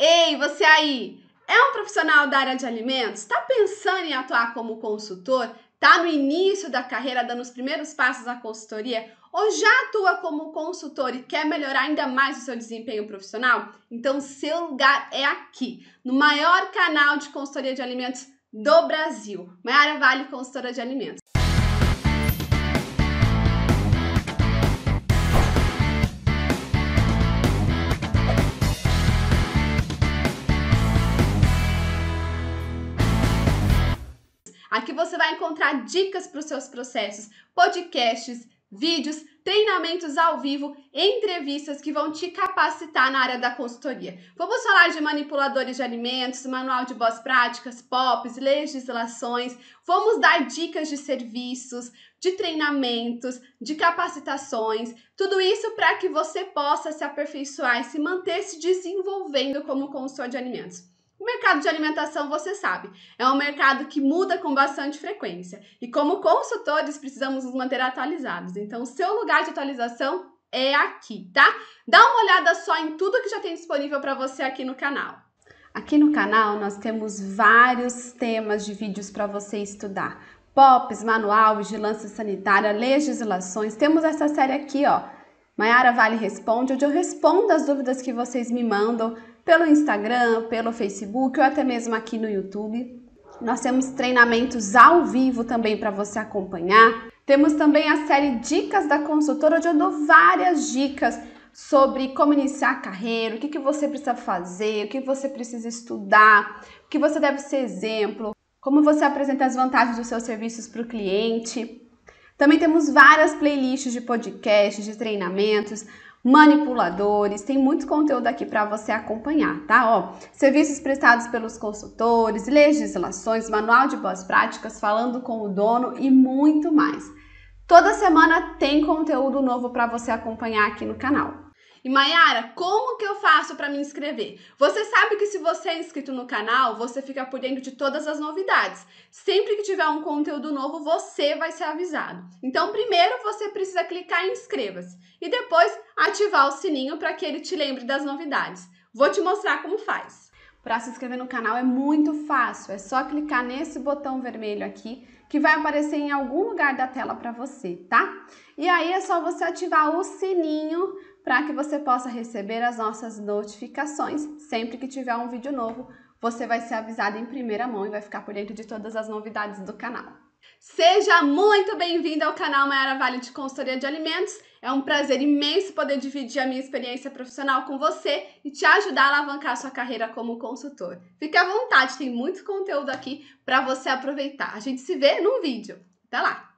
Ei, você aí! É um profissional da área de alimentos? Está pensando em atuar como consultor? Está no início da carreira, dando os primeiros passos na consultoria? Ou já atua como consultor e quer melhorar ainda mais o seu desempenho profissional? Então, seu lugar é aqui, no maior canal de consultoria de alimentos do Brasil. Maiara Vale, consultora de alimentos. Aqui você vai encontrar dicas para os seus processos, podcasts, vídeos, treinamentos ao vivo, entrevistas que vão te capacitar na área da consultoria. Vamos falar de manipuladores de alimentos, manual de boas práticas, POPs, legislações. Vamos dar dicas de serviços, de treinamentos, de capacitações, tudo isso para que você possa se aperfeiçoar e se manter se desenvolvendo como consultor de alimentos. O mercado de alimentação, você sabe, é um mercado que muda com bastante frequência e, como consultores, precisamos nos manter atualizados. Então, seu lugar de atualização é aqui, tá? Dá uma olhada só em tudo que já tem disponível para você aqui no canal. Aqui no canal nós temos vários temas de vídeos para você estudar. POPs, manual, vigilância sanitária, legislações. Temos essa série aqui, ó. Maiara Vale Responde, onde eu respondo as dúvidas que vocês me mandam pelo Instagram, pelo Facebook ou até mesmo aqui no YouTube. Nós temos treinamentos ao vivo também para você acompanhar. Temos também a série Dicas da Consultora, onde eu dou várias dicas sobre como iniciar a carreira, o que, que você precisa fazer, o que você precisa estudar, o que você deve ser exemplo, como você apresenta as vantagens dos seus serviços para o cliente. Também temos várias playlists de podcasts, de treinamentos, manipuladores, tem muito conteúdo aqui para você acompanhar, tá? Ó, serviços prestados pelos consultores, legislações, manual de boas práticas, falando com o dono e muito mais. Toda semana tem conteúdo novo para você acompanhar aqui no canal. E Mayara, como que eu faço para me inscrever? Você sabe que se você é inscrito no canal, você fica por dentro de todas as novidades. Sempre que tiver um conteúdo novo, você vai ser avisado. Então, primeiro você precisa clicar em inscreva-se e depois ativar o sininho para que ele te lembre das novidades. Vou te mostrar como faz. Para se inscrever no canal é muito fácil, é só clicar nesse botão vermelho aqui que vai aparecer em algum lugar da tela para você, tá? E aí é só você ativar o sininho para que você possa receber as nossas notificações sempre que tiver um vídeo novo. Você vai ser avisado em primeira mão e vai ficar por dentro de todas as novidades do canal. Seja muito bem-vindo ao canal Maiara Vale de Consultoria de Alimentos. É um prazer imenso poder dividir a minha experiência profissional com você e te ajudar a alavancar sua carreira como consultor. Fique à vontade, tem muito conteúdo aqui para você aproveitar. A gente se vê num vídeo. Até lá!